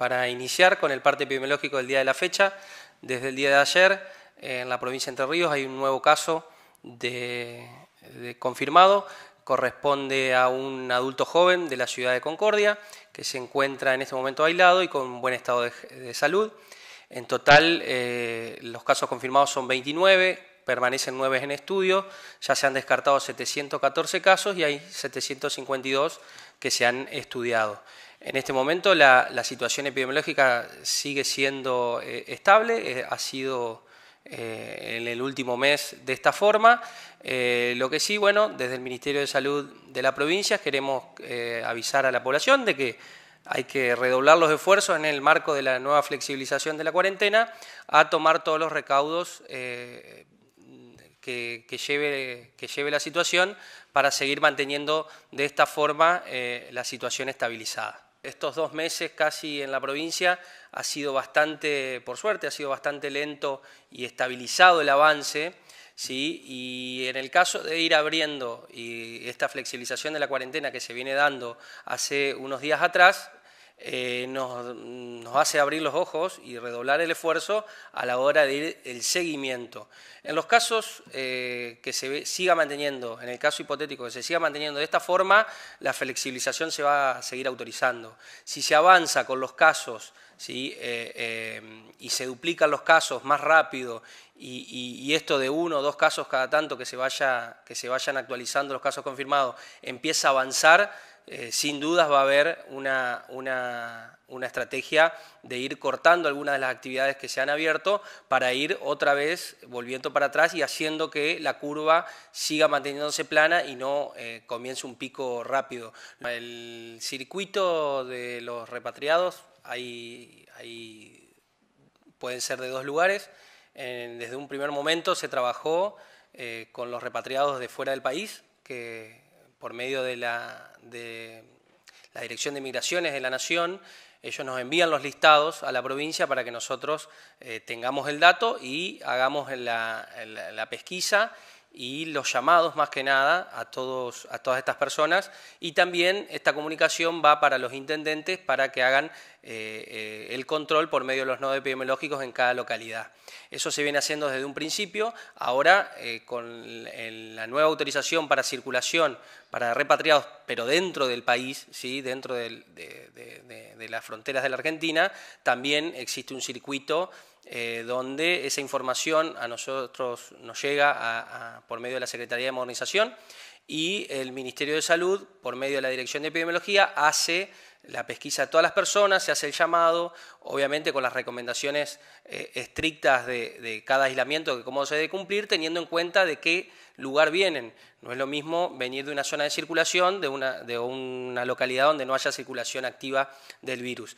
Para iniciar con el parte epidemiológico del día de la fecha, desde el día de ayer en la provincia de Entre Ríos hay un nuevo caso confirmado, corresponde a un adulto joven de la ciudad de Concordia que se encuentra en este momento aislado y con buen estado de, salud. En total, eh, los casos confirmados son 29, permanecen 9 en estudio, ya se han descartado 714 casos y hay 752 que se han estudiado. En este momento la, situación epidemiológica sigue siendo eh, estable, eh, ha sido eh, en el último mes de esta forma. lo que sí, bueno, desde el Ministerio de Salud de la provincia queremos avisar a la población de que hay que redoblar los esfuerzos en el marco de la nueva flexibilización de la cuarentena a tomar todos los recaudos que, lleve, la situación para seguir manteniendo de esta forma la situación estabilizada estos dos meses casi en la provincia ha sido bastante, por suerte, ha sido bastante lento y estabilizado el avance. ¿sí? Y en el caso de ir abriendo y esta flexibilización de la cuarentena que se viene dando hace unos días atrás, eh, nos, hace abrir los ojos y redoblar el esfuerzo a la hora de ir el seguimiento. En los casos eh, que se siga manteniendo, en el caso hipotético que se siga manteniendo de esta forma, la flexibilización se va a seguir autorizando. Si se avanza con los casos eh, y se duplican los casos más rápido y, esto de uno o dos casos cada tanto que se vayan actualizando los casos confirmados empieza a avanzar, eh, sin dudas va a haber una, estrategia de ir cortando algunas de las actividades que se han abierto para ir otra vez volviendo para atrás y haciendo que la curva siga manteniéndose plana y no eh, comience un pico rápido. El circuito de los repatriados ahí, pueden ser de dos lugares. desde un primer momento se trabajó eh, con los repatriados de fuera del país, que por medio de la, de la Dirección de Migraciones de la Nación, ellos nos envían los listados a la provincia para que nosotros eh, tengamos el dato y hagamos la, la pesquisa y los llamados más que nada a, todos, a todas estas personas y también esta comunicación va para los intendentes para que hagan eh, eh, el control por medio de los nodos epidemiológicos en cada localidad. Eso se viene haciendo desde un principio, ahora eh, con la nueva autorización para circulación para repatriados pero dentro del país, ¿sí? dentro de, las fronteras de la Argentina, también existe un circuito eh, donde esa información a nosotros nos llega por medio de la Secretaría de Modernización y el Ministerio de Salud, por medio de la Dirección de Epidemiología, hace la pesquisa de todas las personas, se hace el llamado, obviamente con las recomendaciones eh, estrictas de, cada aislamiento, que cómo se debe cumplir, teniendo en cuenta de qué lugar vienen. No es lo mismo venir de una zona de circulación, de una localidad donde no haya circulación activa del virus.